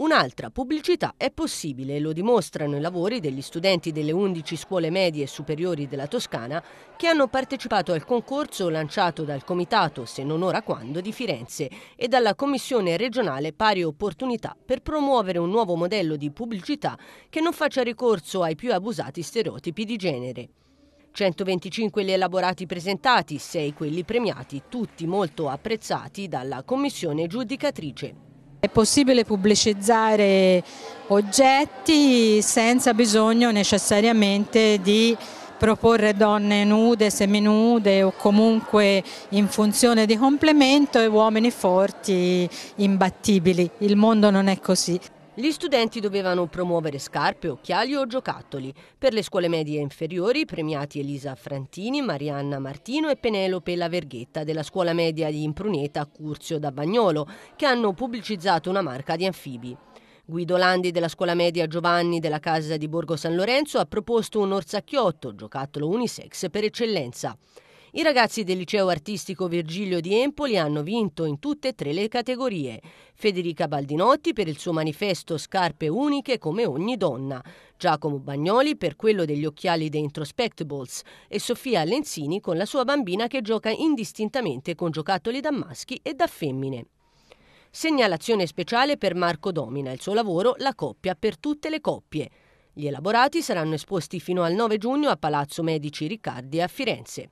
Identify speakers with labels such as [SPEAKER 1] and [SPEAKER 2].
[SPEAKER 1] Un'altra pubblicità è possibile lo dimostrano i lavori degli studenti delle 11 scuole medie e superiori della Toscana che hanno partecipato al concorso lanciato dal Comitato, se non ora quando, di Firenze e dalla Commissione regionale Pari Opportunità per promuovere un nuovo modello di pubblicità che non faccia ricorso ai più abusati stereotipi di genere. 125 gli elaborati presentati, 6 quelli premiati, tutti molto apprezzati dalla commissione
[SPEAKER 2] giudicatrice. È possibile pubblicizzare oggetti senza bisogno necessariamente di proporre donne nude, seminude o comunque in funzione di complemento e uomini forti, imbattibili. Il mondo non è così.
[SPEAKER 1] Gli studenti dovevano promuovere scarpe, occhiali o giocattoli. Per le scuole medie inferiori premiati Elisa Frantini, Marianna Martino e Penelope La Verghetta della scuola media di Impruneta Curzio da Bagnolo, che hanno pubblicizzato una marca di anfibi. Guido Landi della scuola media Giovanni della casa di Borgo San Lorenzo ha proposto un orsacchiotto, giocattolo unisex per eccellenza. I ragazzi del liceo artistico Virgilio di Empoli hanno vinto in tutte e tre le categorie. Federica Baldinotti per il suo manifesto Scarpe uniche come ogni donna, Giacomo Bagnoli per quello degli occhiali The Introspectables e Sofia Lenzini con la sua bambina che gioca indistintamente con giocattoli da maschi e da femmine. Segnalazione speciale per Marco Domina, il suo lavoro La coppia per tutte le coppie. Gli elaborati saranno esposti fino al 9 giugno a Palazzo Medici Riccardi a Firenze.